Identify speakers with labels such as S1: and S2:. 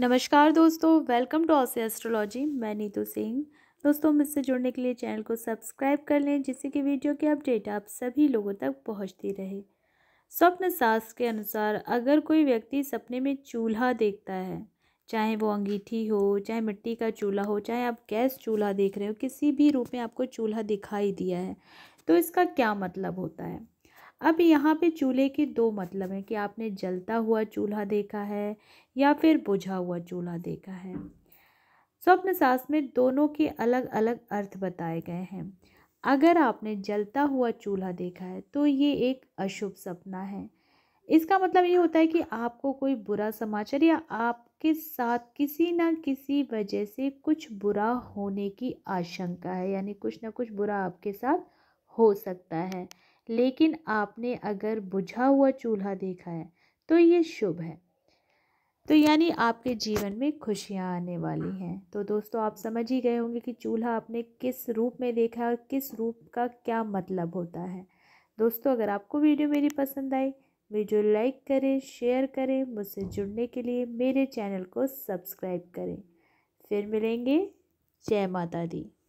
S1: नमस्कार दोस्तों welcome to ऑसे astrology मैं नीतू सिंह दोस्तों मुझसे जुड़ने के लिए चैनल को सब्सक्राइब कर लें जिससे कि वीडियो के अपडेट आप सभी लोगों तक पहुंचती रहे स्वप्न शास्त्र के अनुसार अगर कोई व्यक्ति सपने में चूल्हा देखता है चाहे वो अंगीठी हो चाहे मिट्टी का चूल्हा हो चाहे आप गैस चूल्हा देख रहे हो किसी भी रूप में आपको चूल्हा दिखाई दिया है तो इसका क्या मतलब होता है अब यहाँ पे चूल्हे के दो मतलब हैं कि आपने जलता हुआ चूल्हा देखा है या फिर बुझा हुआ चूल्हा देखा है स्वप्न सास में दोनों के अलग अलग अर्थ बताए गए हैं अगर आपने जलता हुआ चूल्हा देखा है तो ये एक अशुभ सपना है इसका मतलब ये होता है कि आपको कोई बुरा समाचार या आपके साथ किसी ना किसी वजह से कुछ बुरा होने की आशंका है यानी कुछ ना कुछ बुरा आपके साथ हो सकता है लेकिन आपने अगर बुझा हुआ चूल्हा देखा है तो ये शुभ है तो यानी आपके जीवन में खुशियाँ आने वाली हैं तो दोस्तों आप समझ ही गए होंगे कि चूल्हा आपने किस रूप में देखा है और किस रूप का क्या मतलब होता है दोस्तों अगर आपको वीडियो मेरी पसंद आई वीडियो लाइक करें शेयर करें मुझसे जुड़ने के लिए मेरे चैनल को सब्सक्राइब करें फिर मिलेंगे जय माता दी